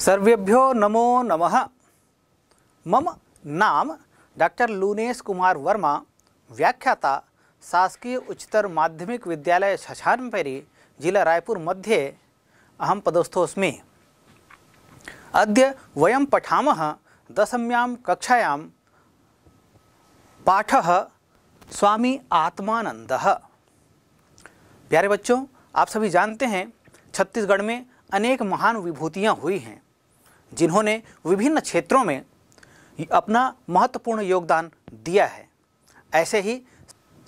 सर्वेभ्यो नमो नमः मम नाम डॉक्टर लूनेश कुमार वर्मा व्याख्याता शासकीय उच्चतर माध्यमिक विद्यालय शशानपेरी जिला रायपुर मध्ये अहम पदस्थोस्मे अद वयं पठा दशम्यां कक्षायां पाठ स्वामी आत्मानंद प्यारे बच्चों आप सभी जानते हैं छत्तीसगढ़ में अनेक महान विभूतियाँ हुई हैं जिन्होंने विभिन्न क्षेत्रों में अपना महत्वपूर्ण योगदान दिया है ऐसे ही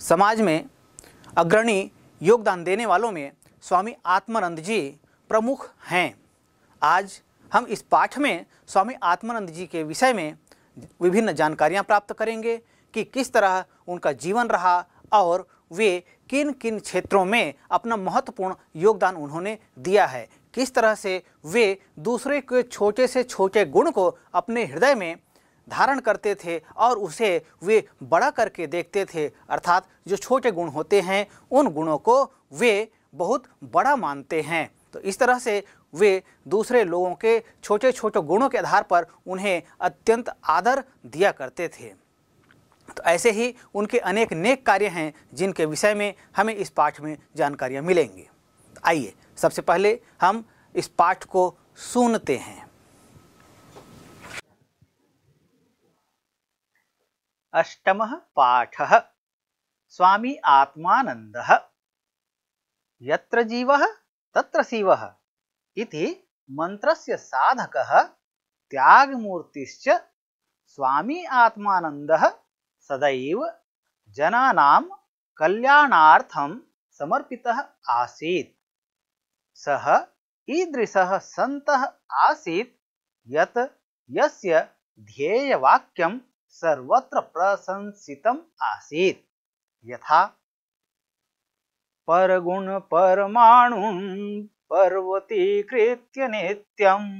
समाज में अग्रणी योगदान देने वालों में स्वामी आत्मानंद जी प्रमुख हैं आज हम इस पाठ में स्वामी आत्मानंद जी के विषय में विभिन्न जानकारियां प्राप्त करेंगे कि किस तरह उनका जीवन रहा और वे किन किन क्षेत्रों में अपना महत्वपूर्ण योगदान उन्होंने दिया है किस तरह से वे दूसरे के छोटे से छोटे गुण को अपने हृदय में धारण करते थे और उसे वे बड़ा करके देखते थे अर्थात जो छोटे गुण होते हैं उन गुणों को वे बहुत बड़ा मानते हैं तो इस तरह से वे दूसरे लोगों के छोटे छोटे गुणों के आधार पर उन्हें अत्यंत आदर दिया करते थे तो ऐसे ही उनके अनेक नेक कार्य हैं जिनके विषय में हमें इस पाठ में जानकारियाँ मिलेंगी आइए सबसे पहले हम इस पाठ को सुनते हैं अष्टम पाठ स्वामी आत्मानंद यीव त्र शिव मंत्र साधक त्यागमूर्ति स्वामी आत्मानंद सदैव जनानां कल्याणार्थम समर्पितः आसीत् सह ईदृश सत आसी यत् यस्य सर्वत्र प्रशंसित आसी यथा परगुण परमाणु पर्वतीकृत्य नित्यम्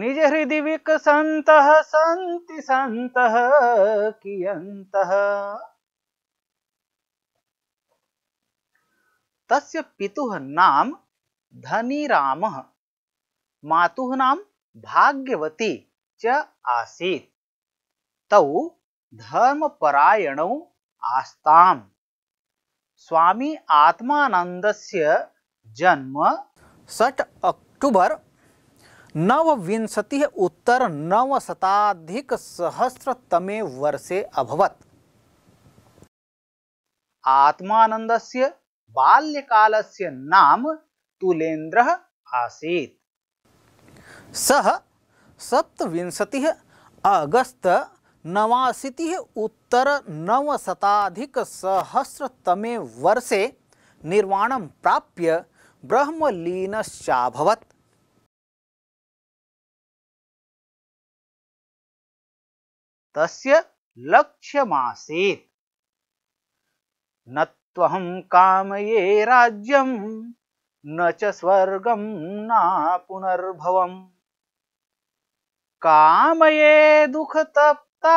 निजहृदि विकसन्तः सन्ति सन्तः कियन्तः तस्य पितुः नाम धनीरामः मातुः नाम भाग्यवती च आसीत् तौ धर्मपरायणौ आस्ताम् स्वामी आत्मानन्दस्य जन्म षट् अक्टूबर नवविंशति उत्तर नवशताधिक सहस्रतमे वर्षे अभवत् आत्मानन्दस्य बाल्यकाल से नाम तुलेन्द्र आसीत् सह सप्तविंशतिः अगस्त नवाशीति उत्तर नवशताधिक सहस्रतमे वर्षे निर्वाण प्राप्य ब्रह्मलीनश्चाभवत् तस्य लक्ष्यमासीत् न त्वहं कामये राज्यं न च स्वर्गं न पुनर्भवम् कामये दुःखतप्ताणां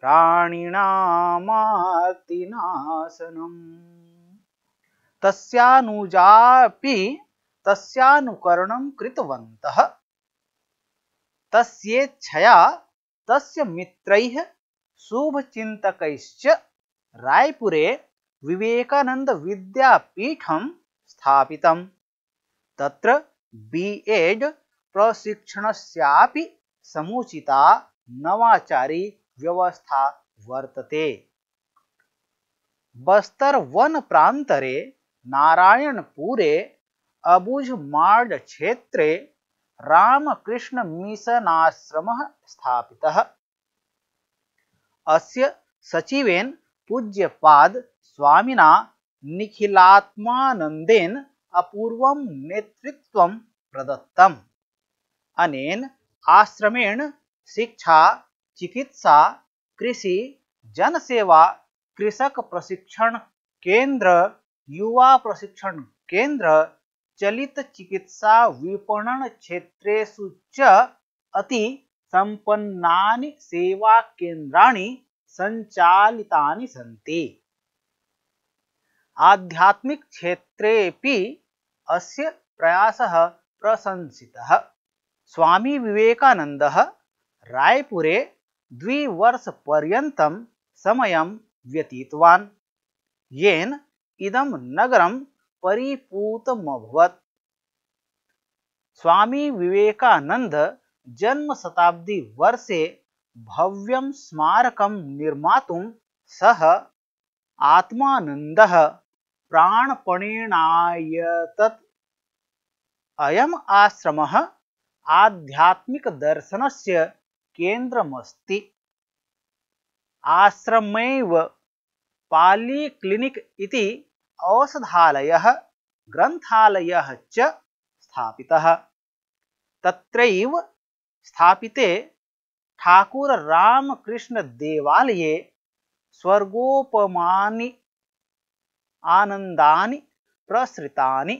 प्राणिणामार्तिनाशनम् तस्यानुजापि तस्यानुकरणं कृतवन्तः तस्येच्छया तस्य मित्रैः शुभचिन्तकैश्च रायपुरे विवेकानन्दविद्यापीठं स्थापित त्र बी एड प्रशिक्षण समुचिता नवाचारी व्यवस्था वर्तते बस्तर वन प्रांतरे नारायणपुरे अबुजमाड क्षेत्रे रामकृष्ण मिशनाश्रम स्थापितः अस्य सचिवेन पूज्यपाद स्वामीना निखिलात्मानंदेन अपूर्व नेतृत्व प्रदत्तम अनेन आश्रमेण शिक्षा चिकित्सा कृषि जनसेवा कृषक प्रशिक्षण केंद्र युवा प्रशिक्षण केंद्र चलित चिकित्सा विपणन क्षेत्रेषु च अति सम्पन्नानि सेवा केंद्राणि संचालितानि सन्ति आध्यात्मिक क्षेत्रेपि अस्य प्रयासः प्रशंसितः स्वामी विवेकानन्दः रायपुरे द्विवर्षपर्यन्तं समयं व्यतीतवान् येन इदं नगरं परिपूतमभवत् स्वामी विवेकानन्द जन्मशताब्दिवर्षे भव्यं स्मारकं निर्मातुं सः आत्मानन्दः प्राणपणेनायतत् अयम् आश्रमः आध्यात्मिकदर्शनस्य केन्द्रमस्ति आश्रमेव पालीक्लिनिक् इति औषधालयः ग्रन्थालयः च स्थापितः तत्रैव स्थापिते ठाकुर कृष्ण देवालय स्वर्गोपमानि आनंदानि प्रसृतानि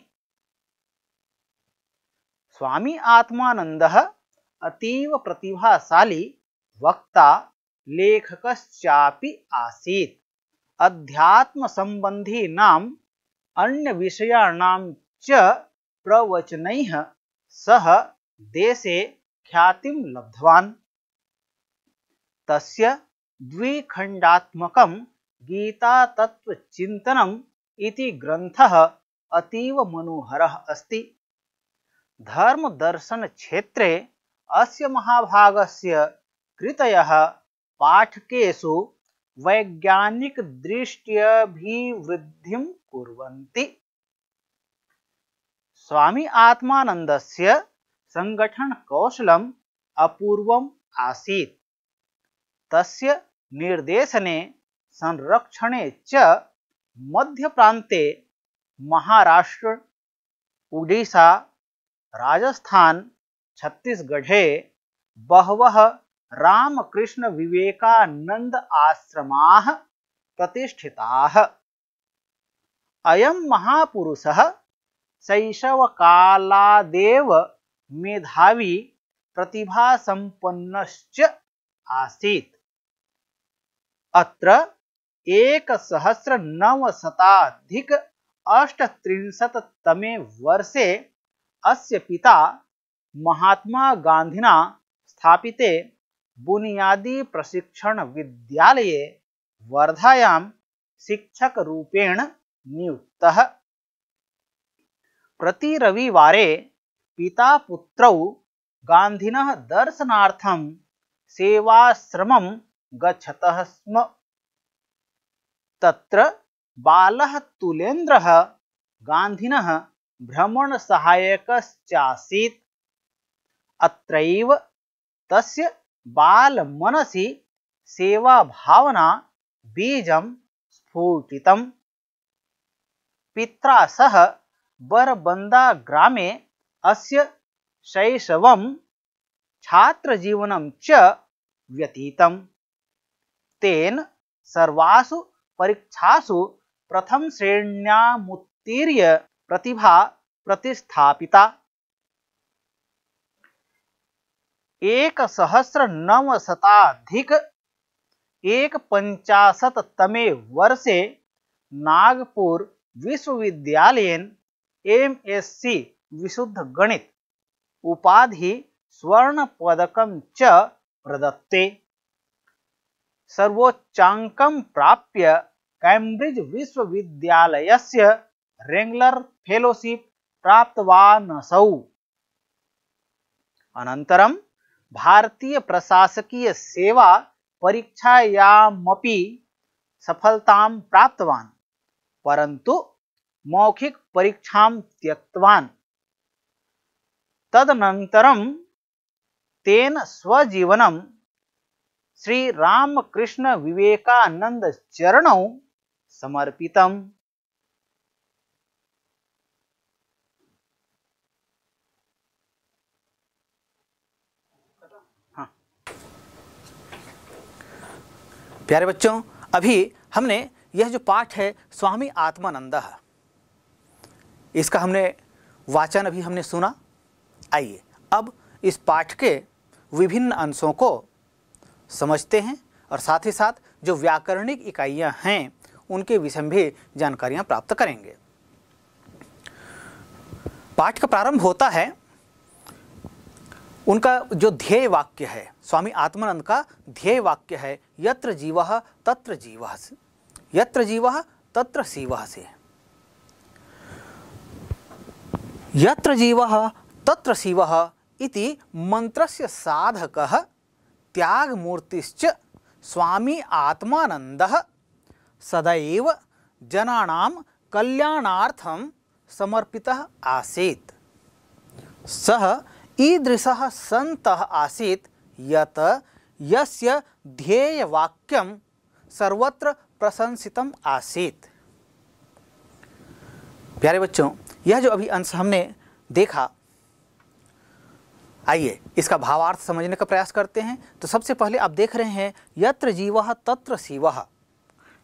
स्वामी आत्मानंद अतीव प्रतिभाशाली वक्ता संबंधी नाम अन्य अन्यविषयाणां च प्रवचन सह देशे ख्यातिं लब्धवान् तस्य द्विखण्डात्मकं गीतातत्त्वचिन्तनम् इति ग्रन्थः अतीव मनोहरः अस्ति धर्मदर्शनक्षेत्रे अस्य महाभागस्य कृतयः पाठकेषु वैज्ञानिकदृष्ट्यभिवृद्धिं कुर्वन्ति स्वामी आत्मानन्दस्य सङ्गठनकौशलम् अपूर्वम् आसीत् तस्य निर्देशने संरक्षणे च प्रांते महाराष्ट्र उडीसा राजस्थान छत्तीसगढ़े बहव रामकृष्ण विवेकानंद प्रतिष्ठिता प्रतिष्ठिताः महापुरुष शैशव शैशवकालादेव मेधावी संपन्नश्च आसीत् अत्र एक सहस्र नव शताधिक एकसहस्रनवशताधिक तमे वर्षे अस्य पिता महात्मा गान्धिना स्थापिते बुनियादी प्रशिक्षण विद्यालये वर्धायां शिक्षकरूपेण नियुक्तः पिता पुत्रौ गान्धिनः दर्शनार्थं सेवाश्रमं गच्छतः स्म तत्र बालः तुलेन्द्रः गान्धिनः भ्रमणसहायकश्चासीत् अत्रैव तस्य सेवा भावना बीज स्फुटितम् पिता सह बरबंदा ग्रा अशव छात्रजीवन च व्यतीतम् तेन सर्वासु परीक्षासु प्रथम श्रेण्यामुत्तीर्य प्रतिभा प्रतिस्थापिता एक सहस्र नव शताधिक एक पंचाशत तमे वर्षे नागपुर विश्वविद्यालयेन एम एस सी विशुद्ध गणित उपाधि स्वर्ण पदकम च प्रदत्ते सर्वोच्चाक प्राप्य विश्वविद्यालय विश्वविद्यालयस्य रेङ्ग्लर् फेलोशिप् प्राप्तवानसौ सेवा भारतीयप्रशासकीयसेवा सफलता सफलतां परंतु मौखिक परीक्षा त्यक्तवा तदनन्तरं तेन स्वजीवनं श्री राम कृष्ण विवेकानंद चरण समर्पितम हाँ। प्यारे बच्चों अभी हमने यह जो पाठ है स्वामी आत्मानंद इसका हमने वाचन अभी हमने सुना आइए अब इस पाठ के विभिन्न अंशों को समझते हैं और साथ ही साथ जो व्याकरणिक इकाइयाँ हैं उनके विषय में भी जानकारियां प्राप्त करेंगे पाठ का प्रारंभ होता है उनका जो ध्येय वाक्य है स्वामी आत्मानंद का ध्येय वाक्य है यत्र जीव तत्र जीव यत्र जीव तत्र शिव से यत्र जीव तत्र शिव इति मंत्रस्य साधकः त्यागमूर्तिश्च स्वामी आत्मानंद सदैव जनानां कल्याणार्थं समर्पित आसीत् सह ईदृश सन्तः आसीत् यत यस्य ध्येयवाक्यं सर्वत्र प्रशंसितम आसीत प्यारे बच्चों यह जो अभी अंश हमने देखा आइए इसका भावार्थ समझने का प्रयास करते हैं तो सबसे पहले आप देख रहे हैं यत्र जीव तत्र शिव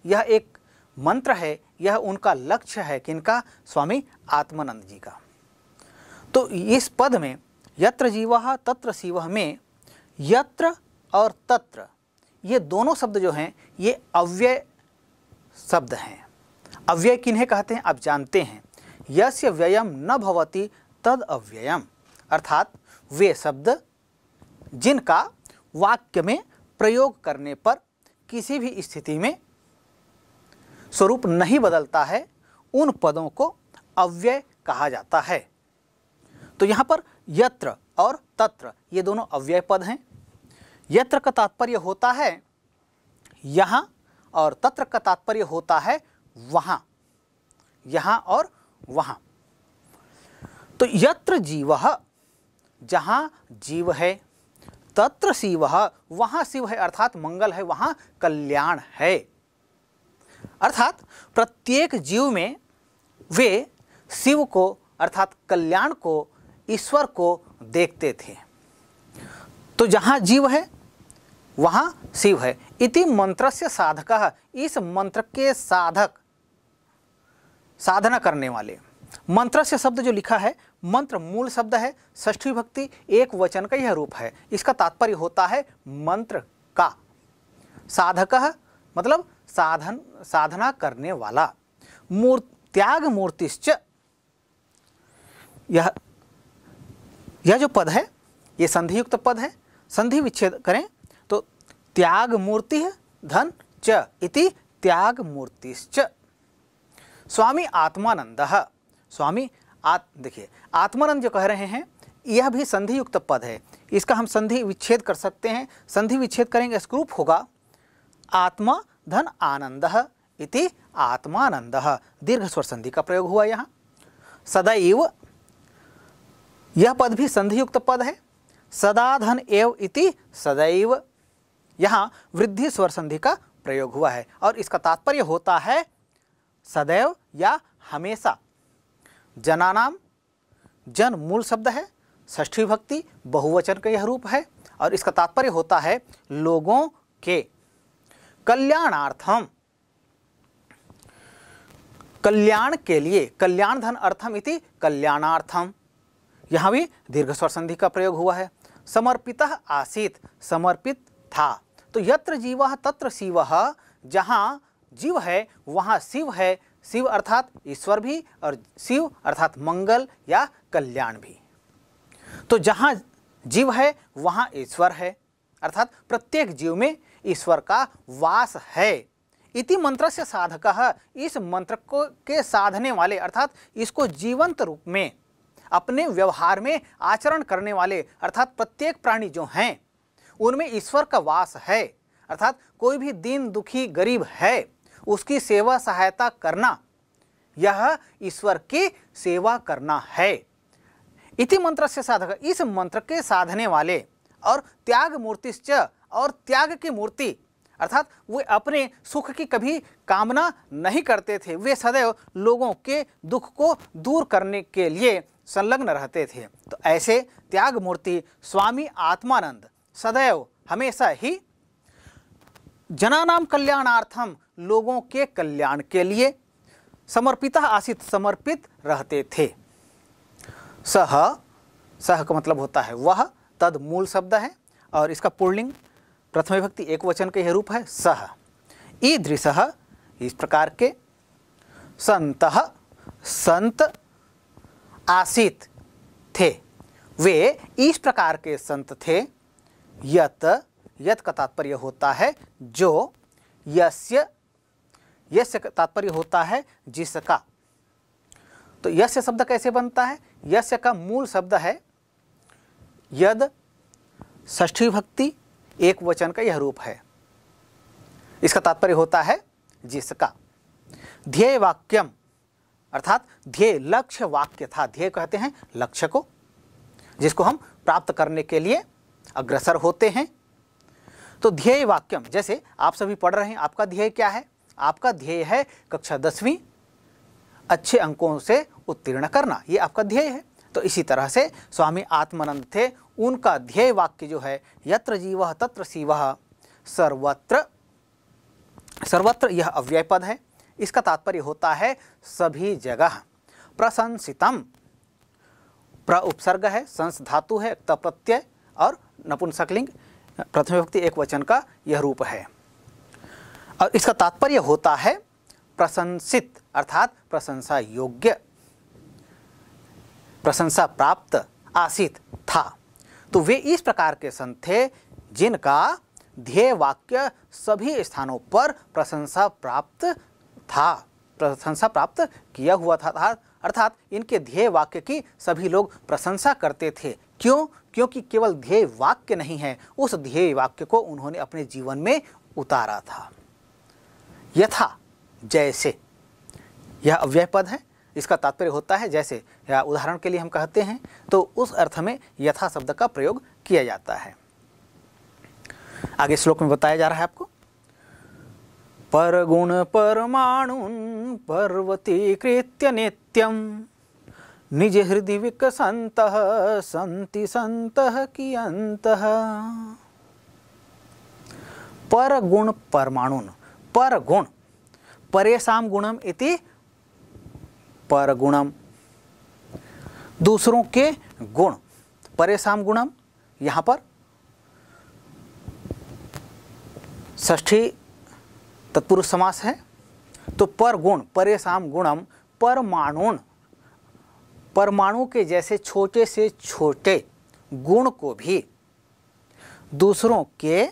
यह एक मंत्र है यह उनका लक्ष्य है किनका स्वामी आत्मानंद जी का तो इस पद में यत्र जीव तत्र शिव में यत्र और तत्र ये दोनों शब्द जो हैं ये अव्यय शब्द हैं अव्यय किन्हें कहते हैं आप जानते हैं यस्य व्ययम न भवति तद अव्ययम अर्थात वे शब्द जिनका वाक्य में प्रयोग करने पर किसी भी स्थिति में स्वरूप नहीं बदलता है उन पदों को अव्यय कहा जाता है तो यहाँ पर यत्र और तत्र ये दोनों अव्यय पद हैं यत्र का तात्पर्य होता है यहाँ और तत्र का तात्पर्य होता है वहाँ यहाँ और वहाँ तो यत्र जीव जहाँ जीव है तत्र शिव वहाँ शिव है अर्थात मंगल है वहाँ कल्याण है अर्थात प्रत्येक जीव में वे शिव को अर्थात कल्याण को ईश्वर को देखते थे तो जहाँ जीव है वहाँ शिव है इति मंत्र से साधक इस मंत्र के साधक साधना करने वाले मंत्र से शब्द जो लिखा है मंत्र मूल शब्द है ष्ठी भक्ति एक वचन का यह रूप है इसका तात्पर्य होता है मंत्र का साधक मतलब साधन साधना करने वाला मूर् त्याग मूर्तिश्च यह यह जो पद है ये युक्त पद है संधि विच्छेद करें तो त्याग मूर्ति धन च इति त्याग मूर्तिश्च स्वामी आत्मानंद स्वामी आत देखिए आत्मरन जो कह रहे हैं यह भी संधि युक्त पद है इसका हम संधि विच्छेद कर सकते हैं संधि विच्छेद करेंगे स्क्रूप होगा आत्मा धन आनंद इति आत्मानंद दीर्घ स्वर संधि का प्रयोग हुआ यहाँ सदैव यह पद भी संधि युक्त पद है सदा धन एव इति सदैव यहाँ वृद्धि स्वर संधि का प्रयोग हुआ है और इसका तात्पर्य होता है सदैव या हमेशा जनानाम जन मूल शब्द है ष्ठी भक्ति बहुवचन का यह रूप है और इसका तात्पर्य होता है लोगों के कल्याणार्थम कल्याण के लिए कल्याण धन अर्थम इति कल्याणार्थम यहाँ भी दीर्घ स्वर संधि का प्रयोग हुआ है समर्पित आसित समर्पित था तो यत्र जीव तत्र शिव जहाँ जीव है वहाँ शिव है शिव अर्थात ईश्वर भी और शिव अर्थात मंगल या कल्याण भी तो जहाँ जीव है वहाँ ईश्वर है अर्थात प्रत्येक जीव में ईश्वर का वास है इति मंत्र से साधक इस मंत्र को के साधने वाले अर्थात इसको जीवंत रूप में अपने व्यवहार में आचरण करने वाले अर्थात प्रत्येक प्राणी जो हैं उनमें ईश्वर का वास है अर्थात कोई भी दीन दुखी गरीब है उसकी सेवा सहायता करना यह ईश्वर की सेवा करना है इति मंत्र से साधक इस मंत्र के साधने वाले और त्याग मूर्ति और त्याग की मूर्ति अर्थात वे अपने सुख की कभी कामना नहीं करते थे वे सदैव लोगों के दुख को दूर करने के लिए संलग्न रहते थे तो ऐसे त्याग मूर्ति स्वामी आत्मानंद सदैव हमेशा ही जनानाम कल्याणार्थम लोगों के कल्याण के लिए समर्पित आसित समर्पित रहते थे सह सह का मतलब होता है वह तद मूल शब्द है और इसका पुर्लिंग प्रथम विभक्ति एक वचन के यह रूप है सह ईदृश इस प्रकार के संत संत आसित थे वे इस प्रकार के संत थे यत यत का तात्पर्य होता है जो यस्य यश तात्पर्य होता है जिसका तो यश शब्द कैसे बनता है यश का मूल शब्द है यद ष्ठी भक्ति एक वचन का यह रूप है इसका तात्पर्य होता है जिसका ध्येय वाक्यम अर्थात ध्येय लक्ष्य वाक्य था ध्येय कहते हैं लक्ष्य को जिसको हम प्राप्त करने के लिए अग्रसर होते हैं तो ध्येय वाक्यम जैसे आप सभी पढ़ रहे हैं आपका ध्येय क्या है आपका ध्येय है कक्षा दसवीं अच्छे अंकों से उत्तीर्ण करना ये आपका ध्येय है तो इसी तरह से स्वामी आत्मानंद थे उनका ध्येय वाक्य जो है यत्र जीव तत्र शिव सर्वत्र सर्वत्र यह अव्यय पद है इसका तात्पर्य होता है सभी जगह प्रशंसितम प्र उपसर्ग है संस धातु है तप्रत्यय और नपुंसकलिंग प्रथम व्यक्ति एक वचन का यह रूप है और इसका तात्पर्य होता है प्रशंसित अर्थात प्रशंसा योग्य प्रशंसा प्राप्त आसित था तो वे इस प्रकार के संत थे जिनका ध्येय वाक्य सभी स्थानों पर प्रशंसा प्राप्त था प्रशंसा प्राप्त किया हुआ था अर्थात इनके ध्येय वाक्य की सभी लोग प्रशंसा करते थे क्यों क्योंकि केवल ध्येय वाक्य नहीं है उस ध्येय वाक्य को उन्होंने अपने जीवन में उतारा था यथा जैसे यह अव्यय पद है इसका तात्पर्य होता है जैसे या उदाहरण के लिए हम कहते हैं तो उस अर्थ में यथा शब्द का प्रयोग किया जाता है आगे श्लोक में बताया जा रहा है आपको पर गुण परमाणु पर्वती कृत्य नित्यम निज हृदय विकसंत संति संत अंत पर गुण परमाणु परगुण परेशान गुणम इति परगुणम दूसरों के गुण परेशान गुणम यहां पर ष्ठी तत्पुरुष समास है तो पर गुण परेशान गुणम परमाणु परमाणु के जैसे छोटे से छोटे गुण को भी दूसरों के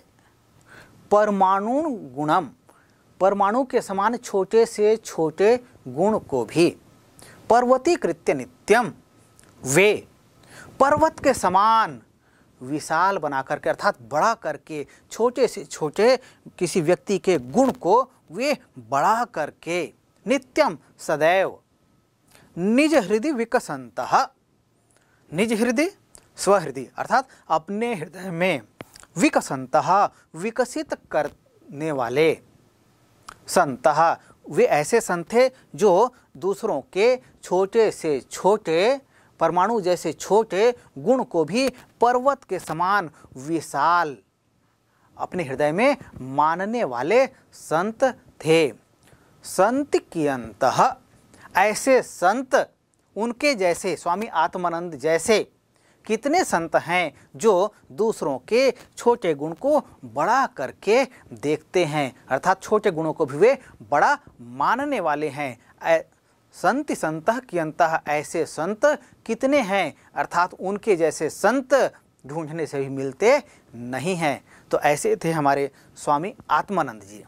परमाणु गुणम परमाणु के समान छोटे से छोटे गुण को भी पर्वती कृत्य नित्यम वे पर्वत के समान विशाल बना करके अर्थात बड़ा करके छोटे से छोटे किसी व्यक्ति के गुण को वे बड़ा करके नित्यम सदैव निज हृदय विकसंत निज हृदय स्वहृदय अर्थात अपने हृदय में विकसंत विकसित करने वाले संत वे ऐसे संत थे जो दूसरों के छोटे से छोटे परमाणु जैसे छोटे गुण को भी पर्वत के समान विशाल अपने हृदय में मानने वाले संत थे संत की अंत ऐसे संत उनके जैसे स्वामी आत्मानंद जैसे कितने संत हैं जो दूसरों के छोटे गुण को बड़ा करके देखते हैं अर्थात छोटे गुणों को भी वे बड़ा मानने वाले हैं संत संत की अंत ऐसे संत कितने हैं अर्थात उनके जैसे संत ढूंढने से भी मिलते नहीं हैं तो ऐसे थे हमारे स्वामी आत्मानंद जी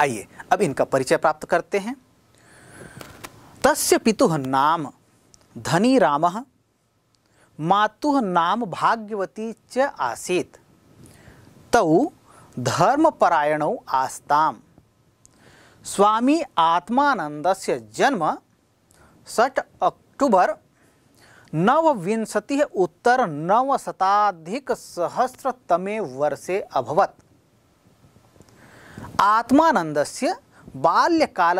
आइए अब इनका परिचय प्राप्त करते हैं तस्य पितु नाम धनी रामः मातु नाम भाग्यवती च आसीत तौ धर्मपरायण आस्ता स्वामी आत्मानन्दस्य जन्म षट अक्टूबर उत्तर नवविंशतिः उत्तरनवशताधिकसहस्रतमे वर्षे अभवत् आत्मानन्दस्य बाल्यकाल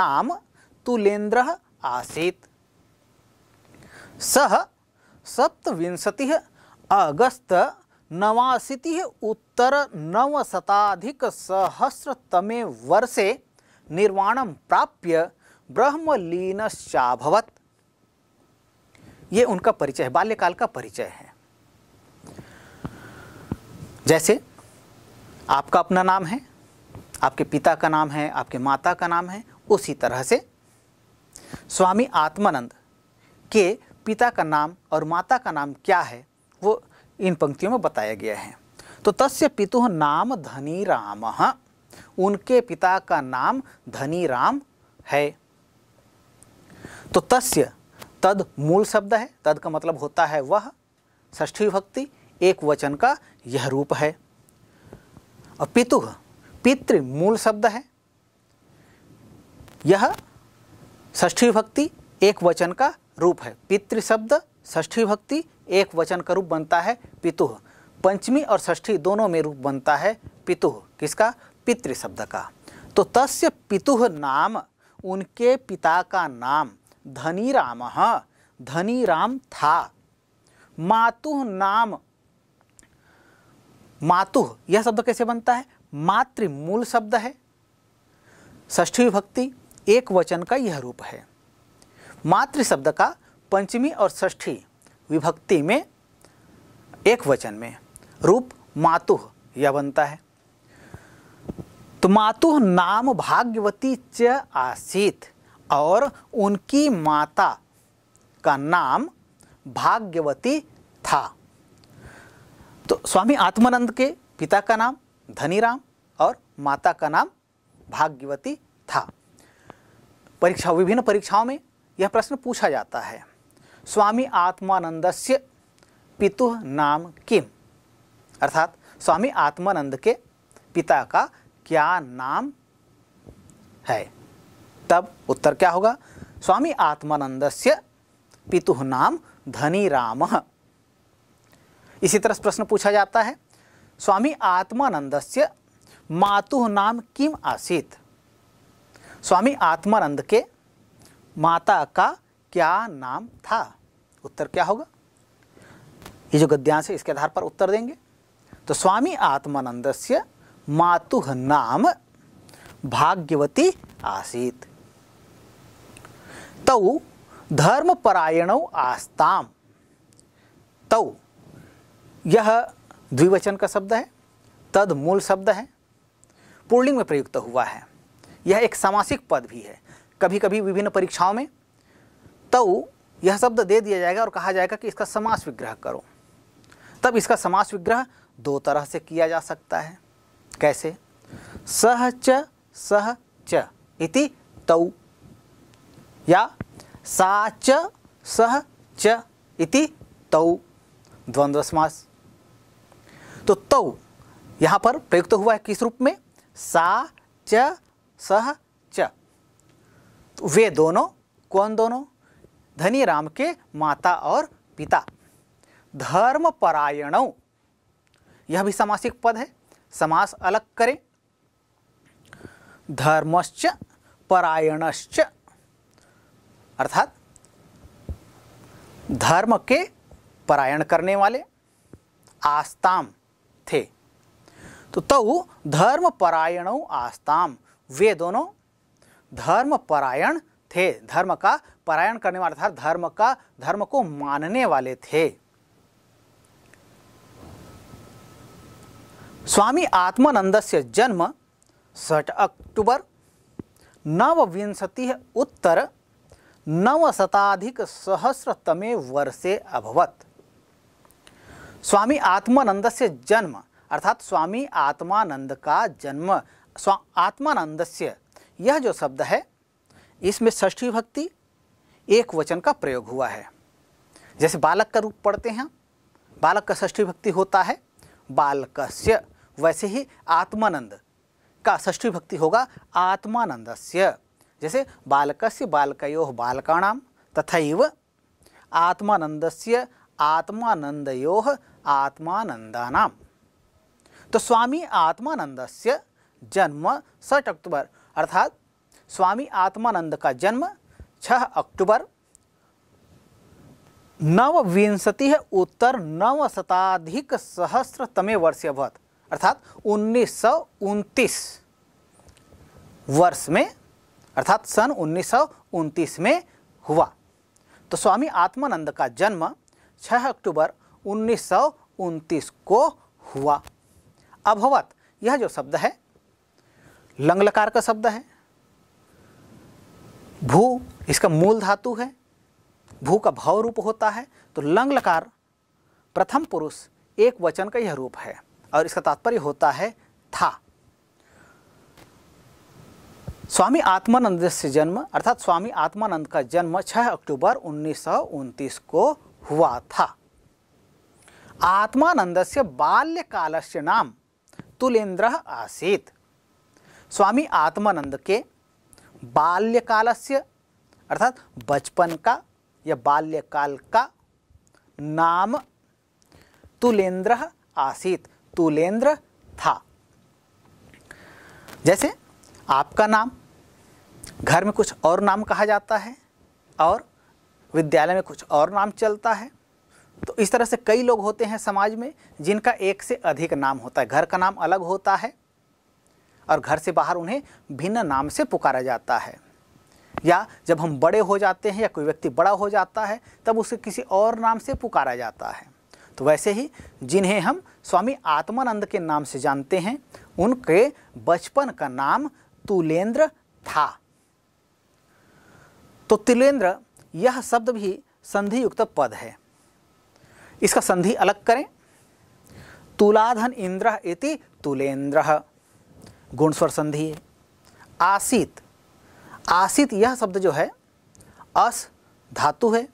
नाम तुलेन्द्र आसीत् सह सप्तविंशति अगस्त नवाशीतिः उत्तरनवशताधिकसहस्रतमे वर्षे निर्वाण प्राप्य ब्रह्मलीनश्चाभवत् ये उनका परिचय है बाल्यकाल का परिचय है जैसे आपका अपना नाम है आपके पिता का नाम है आपके माता का नाम है उसी तरह से स्वामी आत्मानंद के पिता का नाम और माता का नाम क्या है वो इन पंक्तियों में बताया गया है तो तस्य पितु नाम धनी राम उनके पिता का नाम धनी राम है तो तस्य तद मूल शब्द है तद का मतलब होता है वह ष्ठी भक्ति एक वचन का यह रूप है और पितु पितृ मूल शब्द है यह ष्ठी भक्ति एक वचन का रूप है पितृ शब्द ष्ठी भक्ति एक वचन का रूप बनता है पितुह पंचमी और ष्ठी दोनों में रूप बनता है पितुह किसका पितृ शब्द का तो तस्य पितुह नाम उनके पिता का नाम धनी राम धनी राम था मातु नाम मातु यह शब्द कैसे बनता है मातृ मूल शब्द है ष्ठी भक्ति एक वचन का यह रूप है मातृ शब्द का पंचमी और षष्ठी विभक्ति में एक वचन में रूप मातु यह बनता है तो मातु नाम भाग्यवती च आसीत और उनकी माता का नाम भाग्यवती था तो स्वामी आत्मानंद के पिता का नाम धनीराम और माता का नाम भाग्यवती था परीक्षा विभिन्न परीक्षाओं में यह प्रश्न पूछा जाता है स्वामी आत्मानंद से पितु नाम किम अर्थात स्वामी आत्मानंद के पिता का क्या नाम है तब उत्तर क्या होगा स्वामी आत्मानंद से पितु नाम धनी राम इसी तरह प्रश्न पूछा जाता है स्वामी आत्मानंद से मातु नाम किम आसीत स्वामी आत्मानंद के माता का क्या नाम था उत्तर क्या होगा ये जो गद्यांश है इसके आधार पर उत्तर देंगे तो स्वामी आत्मानंद से मातु नाम भाग्यवती आसीत तौ धर्मपरायण आस्ताम तौ यह द्विवचन का शब्द है तद मूल शब्द है पूर्णिंग में प्रयुक्त हुआ है यह एक सामासिक पद भी है कभी कभी विभिन्न परीक्षाओं में तो यह शब्द दे दिया जाएगा और कहा जाएगा कि इसका समास विग्रह करो तब इसका समास विग्रह दो तरह से किया जा सकता है कैसे सह च सह च इति तौ या सा च सह च इति तौ द्वंद्व समास तो तौ यहां पर प्रयुक्त हुआ है किस रूप में सा च सह तो वे दोनों कौन दोनों धनी राम के माता और पिता धर्म परायण यह भी समासिक पद है समास अलग करें धर्मश्च परायणश्च अर्थात धर्म के परायण करने वाले आस्ताम थे तो तऊ धर्म परायण आस्ताम वे दोनों धर्म परायण थे धर्म का परायण करने वाले अर्थात धर्म का धर्म को मानने वाले थे स्वामी आत्मानंद से जन्म सठ अक्टूबर नवविंशति उत्तर नवशताधिक सहस्रतमे वर्षे अभवत स्वामी आत्मानंद से जन्म अर्थात स्वामी आत्मानंद का जन्म स्वा आत्मानंद से यह जो शब्द है इसमें षष्ठी भक्ति एक वचन का प्रयोग हुआ है जैसे बालक का रूप पढ़ते हैं बालक का षष्ठी भक्ति होता है बालकस्य वैसे ही आत्मानंद का षष्ठी भक्ति होगा आत्मानंदस्य जैसे बालकस्य बालको बालकाणाम तथा आत्मानंदस्य आत्मानंदयो आत्मानंदानाम तो स्वामी आत्मानंदस्य जन्म सठ अक्टूबर अर्थात स्वामी आत्मानंद का जन्म 6 अक्टूबर नवविंशति उत्तर नव शताधिक सहस्र तमे वर्ष अभवत अर्थात उन्नीस वर्ष में अर्थात सन उन्नीस में हुआ तो स्वामी आत्मानंद का जन्म 6 अक्टूबर उन्नीस को हुआ अभवत यह जो शब्द है लंग लकार का शब्द है भू इसका मूल धातु है भू का भाव रूप होता है तो लंग लकार प्रथम पुरुष एक वचन का यह रूप है और इसका तात्पर्य होता है था स्वामी आत्मानंद से जन्म अर्थात स्वामी आत्मानंद का जन्म 6 अक्टूबर उन्नीस को हुआ था आत्मानंद से बाल्यकाल से नाम तुलेन्द्र आसीत स्वामी आत्मानंद के बाल्यकाल से अर्थात बचपन का या बाल्यकाल का नाम तुलेंद्र आसित तुलेंद्र था जैसे आपका नाम घर में कुछ और नाम कहा जाता है और विद्यालय में कुछ और नाम चलता है तो इस तरह से कई लोग होते हैं समाज में जिनका एक से अधिक नाम होता है घर का नाम अलग होता है और घर से बाहर उन्हें भिन्न नाम से पुकारा जाता है या जब हम बड़े हो जाते हैं या कोई व्यक्ति बड़ा हो जाता है तब उसे किसी और नाम से पुकारा जाता है तो वैसे ही जिन्हें हम स्वामी आत्मानंद के नाम से जानते हैं उनके बचपन का नाम तुलेंद्र था तो तिलेंद्र यह शब्द भी संधि युक्त पद है इसका संधि अलग करें तुलाधन इंद्र इति तुलेंद्र गुण स्वर संधि है आसित आसित यह शब्द जो है अस धातु है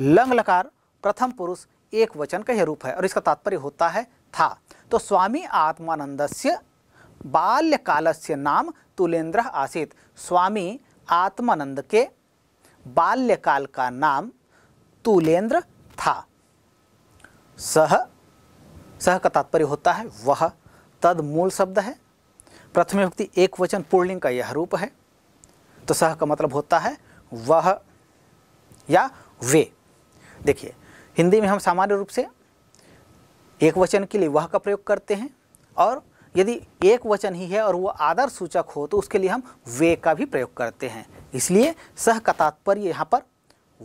लंग लकार प्रथम पुरुष एक वचन का यह रूप है और इसका तात्पर्य होता है था तो स्वामी आत्मानंद से बाल्यकाल से नाम तुलेंद्र आसित स्वामी आत्मानंद के बाल्यकाल का नाम तुलेंद्र था सह सह का तात्पर्य होता है वह तद मूल शब्द है प्रथम व्यक्ति एक वचन पूर्णिंग का यह रूप है तो सह का मतलब होता है वह या वे देखिए हिंदी में हम सामान्य रूप से एक वचन के लिए वह का प्रयोग करते हैं और यदि एक वचन ही है और वह आदर सूचक हो तो उसके लिए हम वे का भी प्रयोग करते हैं इसलिए सह का तात्पर्य यहाँ पर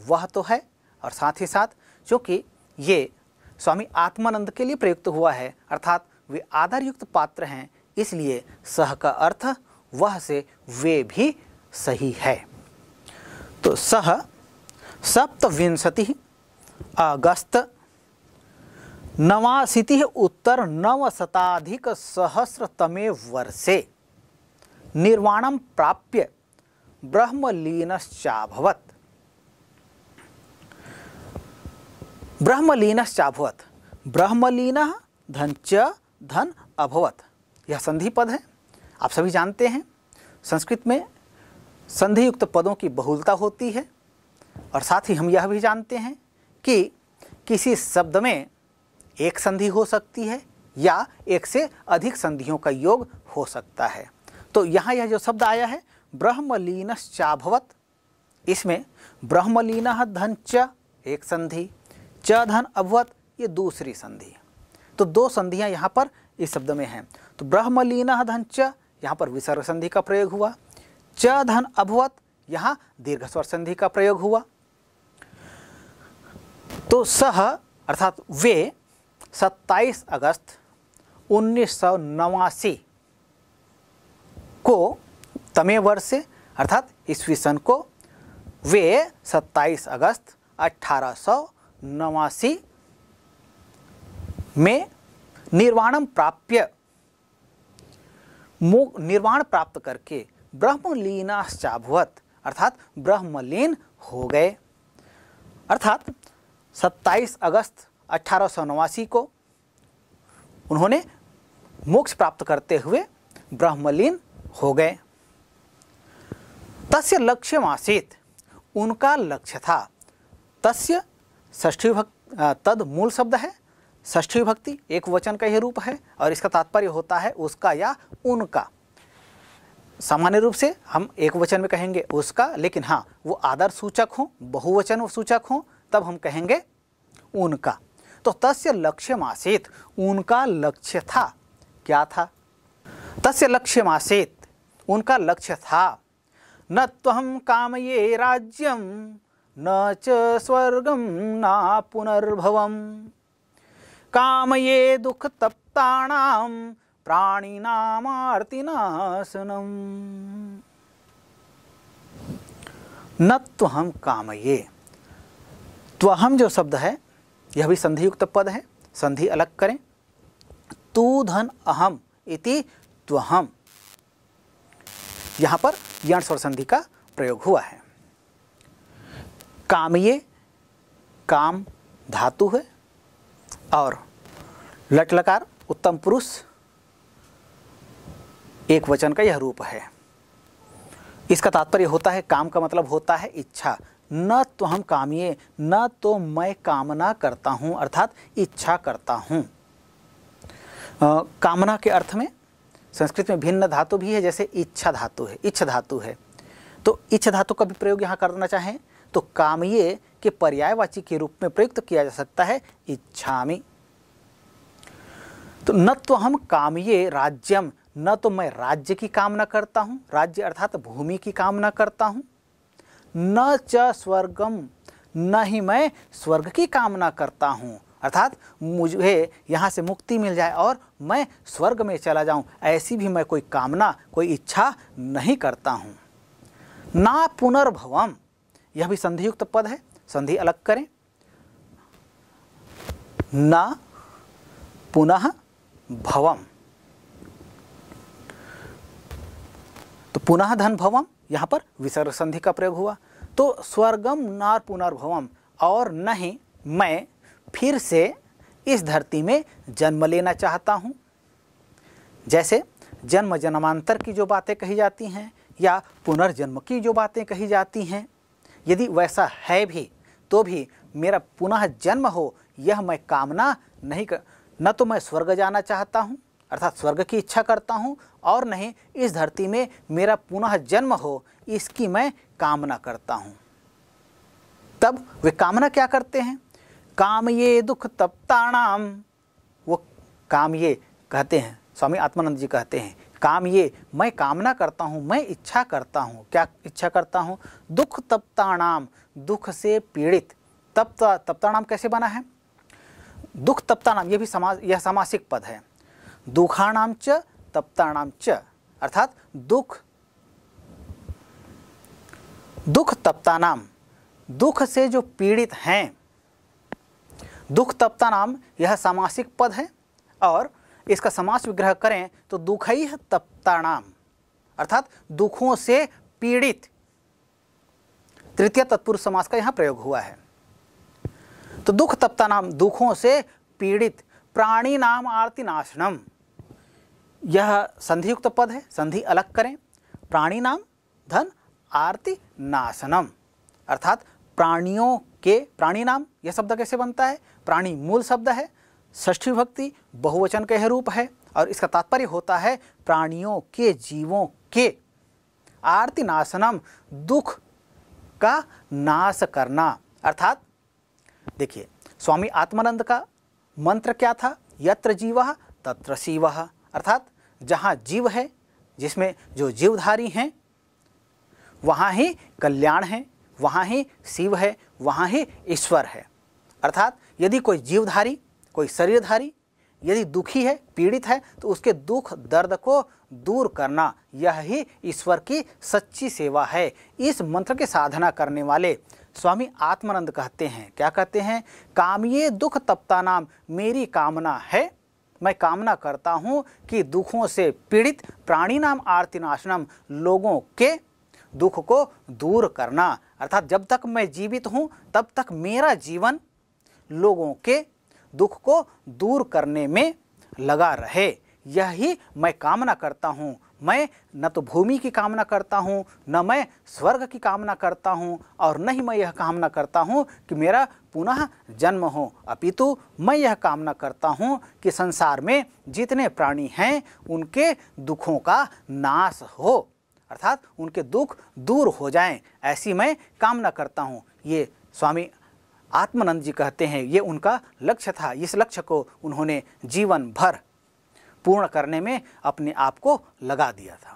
वह तो है और साथ ही साथ चूँकि ये स्वामी आत्मानंद के लिए प्रयुक्त हुआ है अर्थात वे आदरयुक्त पात्र हैं इसलिए सह का अर्थ वह से वे भी सही है तो सह सप्तविंशति अगस्त नवाशीति उत्तर नवशताधिक सहस्रतमे वर्षे निर्वाण प्राप्य ब्रह्मलीनश्चाभवत ब्रह्मलीनश्चाभवत ब्रह्मलीन धन च धन अभवत यह संधि पद है आप सभी जानते हैं संस्कृत में संधि युक्त पदों की बहुलता होती है और साथ ही हम यह भी जानते हैं कि किसी शब्द में एक संधि हो सकती है या एक से अधिक संधियों का योग हो सकता है तो यहाँ यह जो शब्द आया है ब्रह्मलीन चाभवत इसमें ब्रह्मलीन धन च एक संधि च धन अभवत ये दूसरी संधि तो दो संधियाँ यहाँ पर इस शब्द में हैं तो ब्रह्मलीन धन च यहाँ पर विसर्ग संधि का प्रयोग हुआ च धन अभवत यहाँ दीर्घ स्वर संधि का प्रयोग हुआ तो सह अर्थात वे 27 अगस्त उन्नीस को तमे वर्ष से अर्थात ईस्वी सन को वे 27 अगस्त अठारह में निर्वाणम प्राप्य निर्वाण प्राप्त करके ब्रह्मलीनाश्चाभवत अर्थात ब्रह्मलीन हो गए अर्थात 27 अगस्त अठारह को उन्होंने मोक्ष प्राप्त करते हुए ब्रह्मलीन हो गए तस्य लक्ष्य आसित उनका लक्ष्य था तस्य ष्ठी भक्त तद मूल शब्द है ष्ठी विभक्ति एक वचन का यह रूप है और इसका तात्पर्य होता है उसका या उनका सामान्य रूप से हम एक वचन में कहेंगे उसका लेकिन हाँ वो आदर सूचक हो बहुवचन सूचक हो तब हम कहेंगे उनका तो तस्य लक्ष्य मासित उनका लक्ष्य था क्या था तस्य लक्ष्य मासित उनका लक्ष्य था न हम काम ये राज्यम न च स्वर्गम ना पुनर्भवम काम ये दुख तप्ताणाम प्राणिनामार्तिनाशनम न तो हम काम ये तो हम जो शब्द है यह भी संधि युक्त पद है संधि अलग करें तू धन अहम इति त्वहम यहाँ पर यण स्वर संधि का प्रयोग हुआ है कामये काम धातु है और लटलकार उत्तम पुरुष एक वचन का यह रूप है इसका तात्पर्य होता है काम का मतलब होता है इच्छा न तो हम कामिए न तो मैं कामना करता हूं अर्थात इच्छा करता आ, कामना के अर्थ में संस्कृत में भिन्न धातु भी है जैसे इच्छा धातु है इच्छा धातु है तो इच्छा धातु का भी प्रयोग यहां करना चाहें तो कामिए के पर्यायवाची के रूप में प्रयुक्त किया जा सकता है इच्छामी तो न तो हम कामये राज्यम न तो मैं राज्य की कामना करता हूं राज्य अर्थात भूमि की कामना करता हूं न च स्वर्गम न ही मैं स्वर्ग की कामना करता हूं अर्थात मुझे यहां से मुक्ति मिल जाए और मैं स्वर्ग में चला जाऊं ऐसी भी मैं कोई कामना कोई इच्छा नहीं करता हूं ना पुनर्भवम यह भी संधियुक्त पद है संधि अलग करें न पुनः भवम तो पुनः धन भवम यहां पर विसर्ग संधि का प्रयोग हुआ तो स्वर्गम नार पुनर्भवम और न ही मैं फिर से इस धरती में जन्म लेना चाहता हूं जैसे जन्म जन्मांतर की जो बातें कही जाती हैं या पुनर्जन्म की जो बातें कही जाती हैं यदि वैसा है भी तो भी मेरा पुनः जन्म हो यह मैं कामना नहीं कर न तो मैं स्वर्ग जाना चाहता हूँ अर्थात स्वर्ग की इच्छा करता हूँ और नहीं इस धरती में मेरा पुनः जन्म हो इसकी मैं कामना करता हूँ तब वे कामना क्या करते हैं काम ये दुख तप्ताणाम वो काम ये कहते हैं स्वामी आत्मानंद जी कहते हैं काम ये मैं कामना करता हूँ मैं इच्छा करता हूँ क्या इच्छा करता हूँ दुख तप्ता नाम दुख से पीड़ित तप्त तप्ता नाम कैसे बना है दुख तप्ता नाम ये भी समाज यह सामासिक पद है दुखाणाम च तप्ताणाम च अर्थात दुख दुख तप्ता नाम दुख से जो पीड़ित हैं दुख तप्ता नाम यह सामासिक पद है और इसका समास विग्रह करें तो दुखई तप्ताणाम अर्थात दुखों से पीड़ित तृतीय तत्पुरुष समास का यहाँ प्रयोग हुआ है तो दुख तप्ता नाम दुखों से पीड़ित प्राणी नाम आरती नाशनम यह संधियुक्त पद है संधि अलग करें प्राणी नाम धन आरती नाशनम अर्थात प्राणियों के प्राणी नाम यह शब्द कैसे बनता है प्राणी मूल शब्द है ष्ठी विभक्ति बहुवचन का यह रूप है और इसका तात्पर्य होता है प्राणियों के जीवों के आरती नाशनम दुख का नाश करना अर्थात देखिए स्वामी आत्मानंद का मंत्र क्या था यत्र जीव तत्र शिव अर्थात जहाँ जीव है जिसमें जो जीवधारी हैं वहाँ ही कल्याण है वहाँ ही शिव है वहाँ ही ईश्वर है अर्थात यदि कोई जीवधारी कोई शरीरधारी यदि दुखी है पीड़ित है तो उसके दुख दर्द को दूर करना यह ही ईश्वर की सच्ची सेवा है इस मंत्र की साधना करने वाले स्वामी आत्मानंद कहते हैं क्या कहते हैं कामिये दुख तप्ता नाम मेरी कामना है मैं कामना करता हूँ कि दुखों से पीड़ित प्राणी नाम आरती नाशनम लोगों के दुख को दूर करना अर्थात जब तक मैं जीवित हूँ तब तक मेरा जीवन लोगों के दुख को दूर करने में लगा रहे यही मैं कामना करता हूँ मैं न तो भूमि की कामना करता हूँ न मैं स्वर्ग की कामना करता हूँ और न ही मैं यह कामना करता हूँ कि मेरा पुनः जन्म हो अपितु मैं यह कामना करता हूँ कि संसार में जितने प्राणी हैं उनके दुखों का नाश हो अर्थात उनके दुख दूर हो जाएं ऐसी मैं कामना करता हूँ ये स्वामी आत्मानंद जी कहते हैं ये उनका लक्ष्य था इस लक्ष्य को उन्होंने जीवन भर पूर्ण करने में अपने आप को लगा दिया था